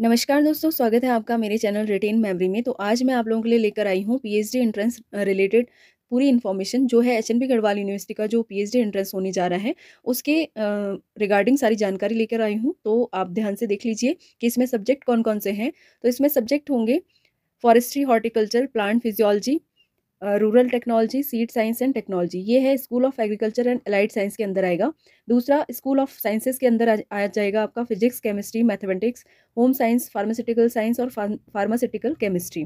नमस्कार दोस्तों स्वागत है आपका मेरे चैनल रिटेन मेमोरी में तो आज मैं आप लोगों के लिए लेकर आई हूँ पीएचडी एंट्रेंस रिलेटेड पूरी इन्फॉर्मेशन जो है एच एन गढ़वाल यूनिवर्सिटी का जो पीएचडी एंट्रेंस होने जा रहा है उसके रिगार्डिंग सारी जानकारी लेकर आई हूँ तो आप ध्यान से देख लीजिए कि इसमें सब्जेक्ट कौन कौन से हैं तो इसमें सब्जेक्ट होंगे forestry horticulture plant physiology rural technology seed science and technology ये है school of agriculture and allied science के अंदर आएगा दूसरा स्कूल ऑफ साइंसेज के अंदर आ जाएगा आपका physics chemistry mathematics home science pharmaceutical science और फार्मास्यूटिकल केमिस्ट्री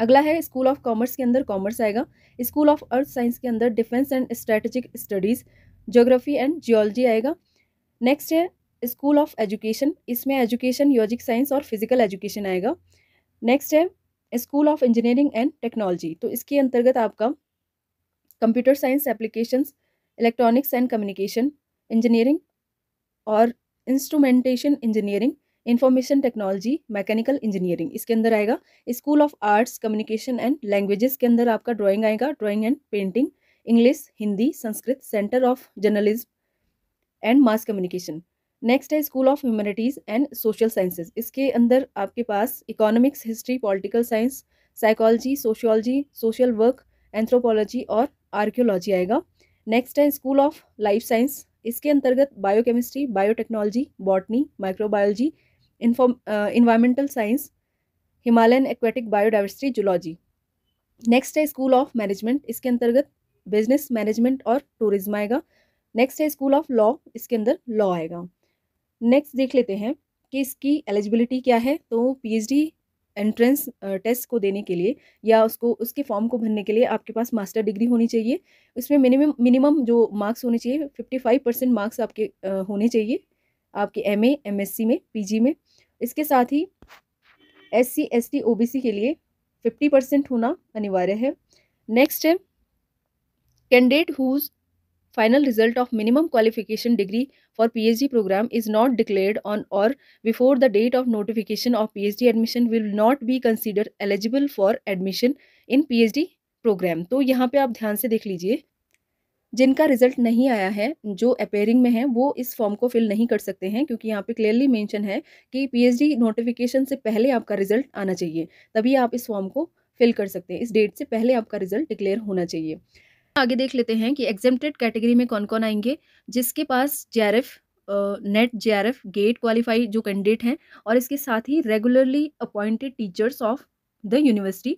अगला है स्कूल ऑफ कॉमर्स के अंदर कॉमर्स आएगा स्कूल ऑफ अर्थ साइंस के अंदर defence and strategic studies geography and geology आएगा नेक्स्ट है स्कूल ऑफ एजुकेशन इसमें एजुकेशन योजिक साइंस और फिजिकल एजुकेशन आएगा नेक्स्ट है school of engineering and technology तो इसके अंतर्गत आपका computer science application electronics and communication engineering और instrumentation engineering information technology mechanical engineering इसके अंदर आएगा school of arts communication and languages के अंदर आपका ड्राइंग आएगा drawing and painting English Hindi Sanskrit centre of journalism and mass communication next है school of humanities and social sciences इसके अंदर आपके पास economics history political science psychology sociology social work anthropology और आर्क्योलॉजी आएगा नेक्स्ट है स्कूल ऑफ लाइफ साइंस इसके अंतर्गत biochemistry biotechnology botany microbiology environmental science Himalayan aquatic biodiversity zoology next है स्कूल ऑफ मैनेजमेंट इसके अंतर्गत बिजनेस मैनेजमेंट और tourism आएगा नेक्स्ट है स्कूल ऑफ लॉ इसके अंदर लॉ आएगा नेक्स्ट देख लेते हैं कि इसकी एलिजिबिलिटी क्या है तो पीएचडी एंट्रेंस टेस्ट को देने के लिए या उसको उसके फॉर्म को भरने के लिए आपके पास मास्टर डिग्री होनी चाहिए उसमें मिनिमम मिनिमम जो मार्क्स होने चाहिए फिफ्टी फाइव परसेंट मार्क्स आपके होने चाहिए आपके M A M S C में पी जी में इसके साथ ही S C S T O B C के लिए फिफ्टी परसेंट होना अनिवार्य है नेक्स्ट है candidate whose final result of minimum qualification degree for PhD program is not declared on or before the date of notification of PhD admission will not be considered eligible for admission in PhD program. तो यहाँ पे आप ध्यान से देख लीजिए जिनका result नहीं आया है जो अपेयरिंग में है वो इस फॉर्म को फिल नहीं कर सकते हैं क्योंकि यहाँ पे क्लियरली मेंशन है कि पीएचडी नोटिफिकेशन से पहले आपका रिजल्ट आना चाहिए तभी आप इस फॉर्म को फिल कर सकते हैं इस डेट से पहले आपका रिजल्ट डिक्लेयर होना चाहिए आगे देख लेते हैं कि एग्जेम्प्टेड कैटेगरी में कौन कौन आएंगे जिसके पास जे नेट जे गेट क्वालिफाई जो कैंडिडेट हैं और इसके साथ ही regularly appointed teachers of the university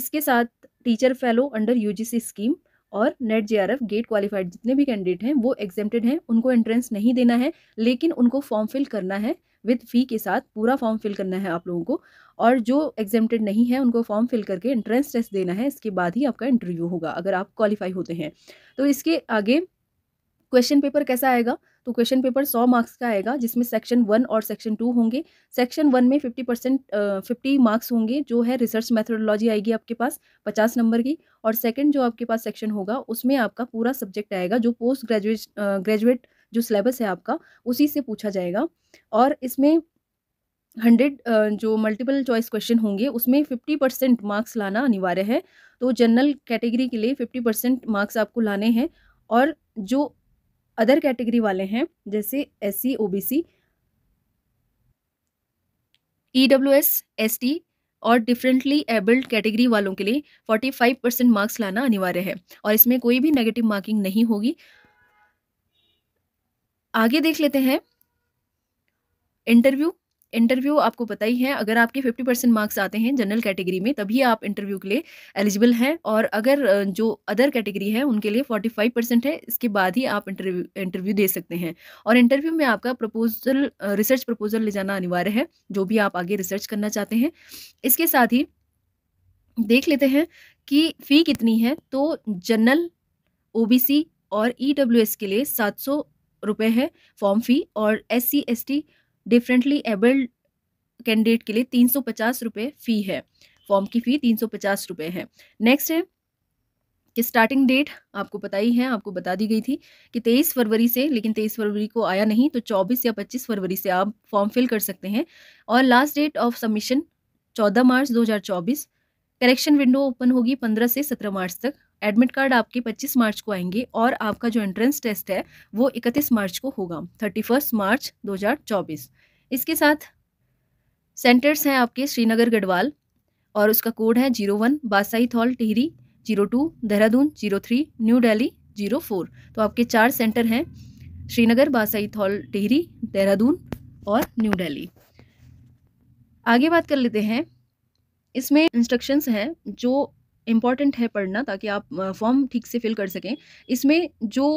इसके साथ teacher fellow under UGC scheme और नेट जे गेट क्वालिफाइड जितने भी कैंडिडेट हैं वो एग्जेम्प्टेड हैं उनको एंट्रेंस नहीं देना है लेकिन उनको फॉर्म फिल करना है विद फ़ी के साथ पूरा फॉर्म फिल करना है आप लोगों को और जो एग्जामेटेड नहीं है उनको फॉर्म फिल करके एंट्रेंस टेस्ट देना है इसके बाद ही आपका इंटरव्यू होगा अगर आप क्वालिफाई होते हैं तो इसके आगे क्वेश्चन पेपर कैसा आएगा तो क्वेश्चन पेपर सौ मार्क्स का आएगा जिसमें सेक्शन वन और सेक्शन टू होंगे सेक्शन वन में फिफ्टी परसेंट फिफ्टी मार्क्स होंगे जो है रिसर्च मेथोडोलॉजी आएगी आपके पास पचास नंबर की और सेकंड जो आपके पास सेक्शन होगा उसमें आपका पूरा सब्जेक्ट आएगा जो पोस्ट ग्रेजुएट ग्रेजुएट जो सिलेबस है आपका उसी से पूछा जाएगा और इसमें हंड्रेड जो मल्टीपल चॉइस क्वेश्चन होंगे उसमें फिफ्टी परसेंट मार्क्स लाना अनिवार्य है तो जनरल कैटेगरी के लिए फिफ्टी परसेंट मार्क्स आपको लाने हैं और जो अदर कैटेगरी वाले हैं जैसे S C O B C E W S S T और डिफरेंटली एबल्ड कैटेगरी वालों के लिए फोर्टी फाइव परसेंट मार्क्स लाना अनिवार्य है और इसमें कोई भी नेगेटिव मार्किंग नहीं होगी आगे देख लेते हैं इंटरव्यू इंटरव्यू आपको पता ही है अगर आपके 50 परसेंट मार्क्स आते हैं जनरल कैटेगरी में तभी आप इंटरव्यू के लिए एलिजिबल हैं और अगर जो अदर कैटेगरी है उनके लिए 45 परसेंट है इसके बाद ही आप इंटरव्यू इंटरव्यू दे सकते हैं और इंटरव्यू में आपका प्रपोजल रिसर्च प्रपोजल ले जाना अनिवार्य है जो भी आप आगे रिसर्च करना चाहते हैं इसके साथ ही देख लेते हैं कि फ़ी कितनी है तो जनरल ओ और ई e के लिए सात सौ रुपये है फॉर्म फ़ी और S C S T differently abled candidate के लिए तीन सौ पचास रुपये फ़ी है फॉर्म की फ़ी तीन सौ पचास रुपये है नेक्स्ट है कि स्टार्टिंग डेट आपको पता ही है आपको बता दी गई थी कि तेईस फरवरी से लेकिन तेईस फरवरी को आया नहीं तो चौबीस या पच्चीस फरवरी से आप फॉर्म फिल कर सकते हैं और लास्ट डेट ऑफ सबमिशन चौदह मार्च दो हज़ार चौबीस करेक्शन विंडो ओपन होगी पंद्रह से सत्रह मार्च तक एडमिट कार्ड आपके 25 मार्च को आएंगे और आपका जो एंट्रेंस टेस्ट है वो 31 मार्च को होगा 31 मार्च 2024 इसके साथ सेंटर्स हैं आपके श्रीनगर गढ़वाल और उसका कोड है जीरो वन बासाई थॉल Tehri zero two Dehradun zero three New Delhi zero four तो आपके चार सेंटर हैं श्रीनगर बासाई थॉल टिहरी देहरादून और न्यू डेली आगे बात कर लेते हैं इसमें इंस्ट्रक्शंस हैं जो इम्पॉर्टेंट है पढ़ना ताकि आप फॉर्म ठीक से फिल कर सकें इसमें जो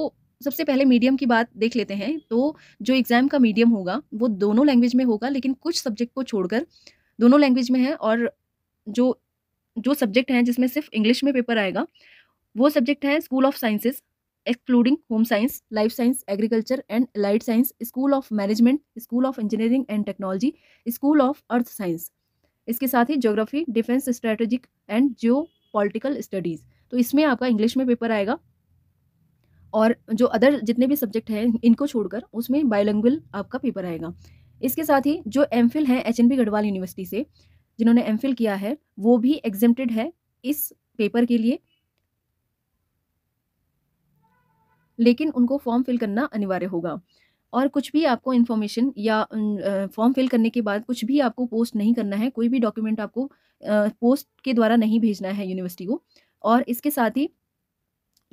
सबसे पहले मीडियम की बात देख लेते हैं तो जो एग्ज़ाम का मीडियम होगा वो दोनों लैंग्वेज में होगा लेकिन कुछ सब्जेक्ट को छोड़कर दोनों लैंग्वेज में है और जो जो सब्जेक्ट हैं जिसमें सिर्फ इंग्लिश में पेपर आएगा वो सब्जेक्ट है school of sciences excluding home science life science agriculture and light science school of management school of engineering and technology school of earth science इसके साथ ही geography defence strategic and geopolitical studies तो इसमें आपका English में paper आएगा और जो अदर जितने भी सब्जेक्ट हैं इनको छोड़कर उसमें बायोलैंग्वेज आपका पेपर आएगा इसके साथ ही जो एम फिल है H N B Garhwal university से जिन्होंने एम फिल किया है वो भी एग्जेम्प्टेड है इस पेपर के लिए लेकिन उनको फॉर्म फिल करना अनिवार्य होगा और कुछ भी आपको इन्फॉर्मेशन या फॉर्म अं, फिल अं, करने के बाद कुछ भी आपको पोस्ट नहीं करना है कोई भी डॉक्यूमेंट आपको पोस्ट के द्वारा नहीं भेजना है यूनिवर्सिटी को और इसके साथ ही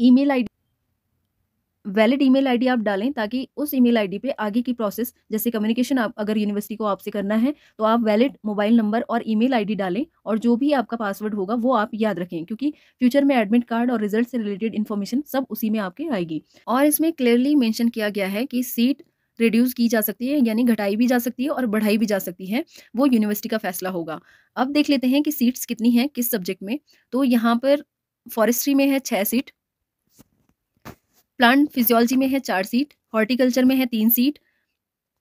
email ID valid email ID आप डालें ताकि उस ईमेल आईडी पे आगे की प्रोसेस जैसे कम्युनिकेशन आप अगर यूनिवर्सिटी को आपसे करना है तो आप वैलिड मोबाइल नंबर और ईमेल आईडी डालें और जो भी आपका पासवर्ड होगा वो आप याद रखें क्योंकि फ्यूचर में एडमिट कार्ड और रिजल्ट से रिलेटेड इन्फॉर्मेशन सब उसी में आपके आएगी और इसमें क्लियरली मैंशन किया गया है कि सीट रिड्यूस की जा सकती है यानी घटाई भी जा सकती है और बढ़ाई भी जा सकती है वो यूनिवर्सिटी का फैसला होगा अब देख लेते हैं कि सीट्स कितनी हैं किस सब्जेक्ट में तो यहाँ पर फॉरेस्ट्री में है छः सीट प्लांट फिजियोलॉजी में है चार सीट हॉर्टिकल्चर में है तीन सीट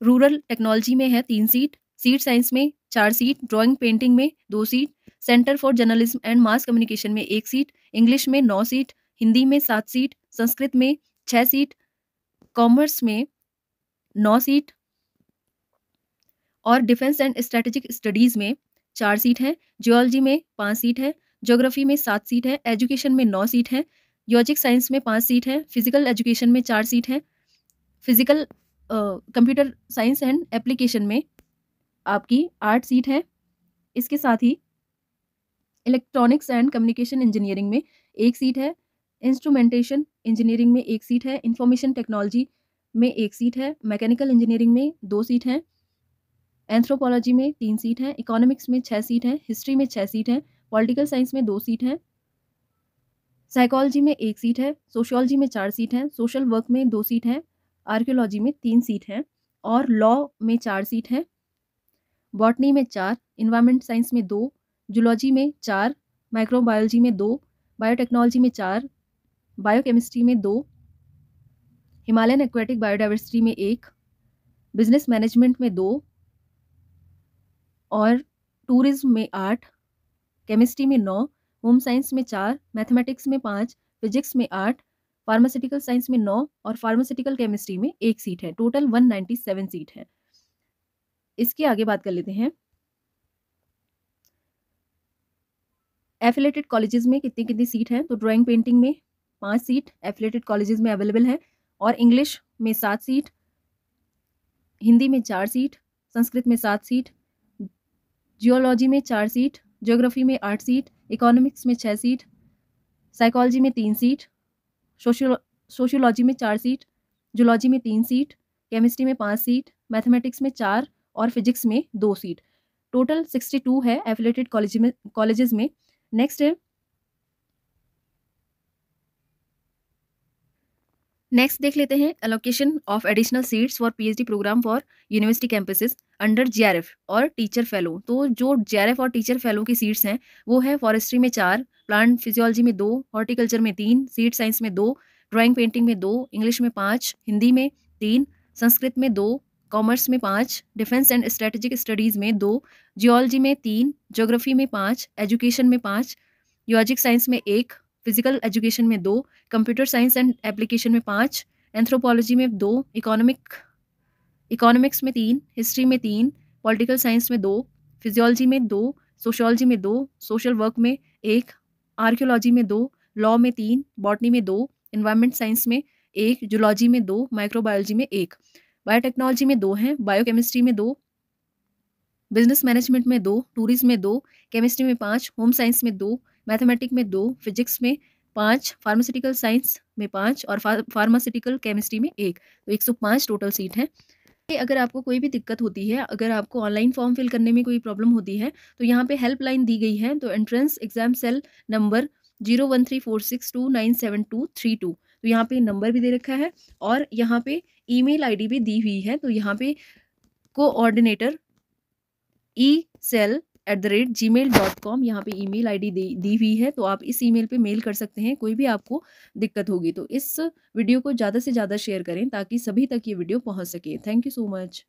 रूरल टेक्नोलॉजी में है तीन सीट सीट साइंस में चार सीट ड्राइंग पेंटिंग में दो seat centre for journalism and mass communication में एक सीट इंग्लिश में नौ सीट हिंदी में सात सीट संस्कृत में छः सीट कॉमर्स में नौ सीट और डिफेंस एंड स्ट्रेटेजिक स्टडीज़ में चार सीट हैं जियोलॉजी में पाँच सीट है जोग्राफी में सात सीट है एजुकेशन में नौ सीट है योजिक साइंस में पाँच सीट है फिजिकल एजुकेशन में चार सीट है physical computer science and application में आपकी आठ सीट है इसके साथ ही इलेक्ट्रॉनिक्स एंड कम्युनिकेशन इंजीनियरिंग में एक सीट है इंस्ट्रूमेंटेशन इंजीनियरिंग में एक सीट है इंफॉर्मेशन टेक्नोलॉजी में एक सीट है मैकेनिकल इंजीनियरिंग में दो सीट हैं एंथ्रोपोलॉजी में तीन सीट हैं इकोनॉमिक्स में छः सीट हैं हिस्ट्री में छः सीट हैं पॉलिटिकल साइंस में दो सीट हैं साइकोलॉजी में एक सीट है सोशोलॉजी में चार सीट हैं सोशल वर्क में दो सीट हैं आर्कियोलॉजी में तीन सीट हैं और लॉ में चार सीट हैं बॉटनी में चार इन्वायरमेंट साइंस में दो जुलॉजी में चार माइक्रोबायोलॉजी में दो बायोटेक्नोलॉजी में चार बायोकेमिस्ट्री में दो हिमालयन एक्वेटिक बायोडाइवर्सिटी में एक बिजनेस मैनेजमेंट में दो और टूरिज्म में आठ केमिस्ट्री में नौ होम साइंस में चार मैथमेटिक्स में पाँच फिजिक्स में आठ फार्मास्यूटिकल साइंस में नौ और फार्मास्यूटिकल केमिस्ट्री में एक सीट है total one ninety seven seat है इसके आगे बात कर लेते हैं एफिलेटेड कॉलेजेस में कितनी कितनी सीट हैं तो ड्राइंग पेंटिंग में पाँच सीट एफिलेटेड कॉलेजेस में अवेलेबल है और इंग्लिश में सात सीट हिंदी में चार सीट संस्कृत में सात सीट जियोलॉजी में चार सीट ज्योग्राफी में आठ सीट इकोनॉमिक्स में छः सीट साइकोलॉजी में तीन सीट सोशियो सोशियोलॉजी में चार सीट जूलॉजी में तीन सीट केमिस्ट्री में पाँच सीट मैथमेटिक्स में चार और फिजिक्स में दो सीट टोटल सिक्सटी टू है एफिलेटेड कॉलेज में कॉलेजेस में नेक्स्ट है नेक्स्ट देख लेते हैं allocation of additional seats for PhD programme for university campuses under JRF और टीचर फेलो तो जो जीआरएफ और टीचर फेलो की सीट्स हैं वो है फॉरेस्ट्री में चार प्लांट फिजियोलॉजी में दो हॉर्टिकल्चर में तीन सीट साइंस में दो ड्राइंग पेंटिंग में दो इंग्लिश में पाँच हिंदी में तीन संस्कृत में दो कॉमर्स में पाँच डिफेंस एंड स्ट्रेटजिक स्टडीज़ में दो जियोलॉजी में तीन जोग्राफी में पाँच एजुकेशन में पाँच योजिक साइंस में एक फिजिकल एजुकेशन में दो कंप्यूटर साइंस एंड एप्लीकेशन में पाँच एंथ्रोपोलॉजी में दो इकोनॉमिक इकोनॉमिक्स में तीन हिस्ट्री में तीन पॉलिटिकल साइंस में दो फिजियोलॉजी में दो सोशोलॉजी में दो सोशल वर्क में एक आर्कियोलॉजी में दो लॉ में तीन बॉटनी में दो इन्वायरमेंट साइंस में एक जुलॉजी में दो माइक्रोबायोलॉजी में एक बायोटेक्नोलॉजी में दो हैं बायोकेमिस्ट्री में दो बिजनेस मैनेजमेंट में दो टूरिज्म में दो केमिस्ट्री में पाँच होम साइंस में दो मैथमेटिक में दो फिजिक्स में पाँच फार्मास्यूटिकल साइंस में पाँच और फार्मास्यूटिकल केमिस्ट्री में एक तो एक सौ पाँच टोटल सीट है अगर आपको कोई भी दिक्कत होती है अगर आपको ऑनलाइन फॉर्म फिल करने में कोई प्रॉब्लम होती है तो यहाँ पे हेल्पलाइन दी गई है तो entrance exam cell number zero one three four six two nine seven two three two तो यहाँ पे नंबर भी दे रखा है और यहाँ पे ईमेल आईडी भी दी हुई है तो यहाँ पे coordinator E cell at the rate Gmail dot com यहाँ पर ई मेल आई डी दी हुई है तो आप इस ई मेल पर मेल कर सकते हैं कोई भी आपको दिक्कत होगी तो इस वीडियो को ज़्यादा से ज़्यादा शेयर करें ताकि सभी तक ये वीडियो पहुँच सके थैंक यू सो मच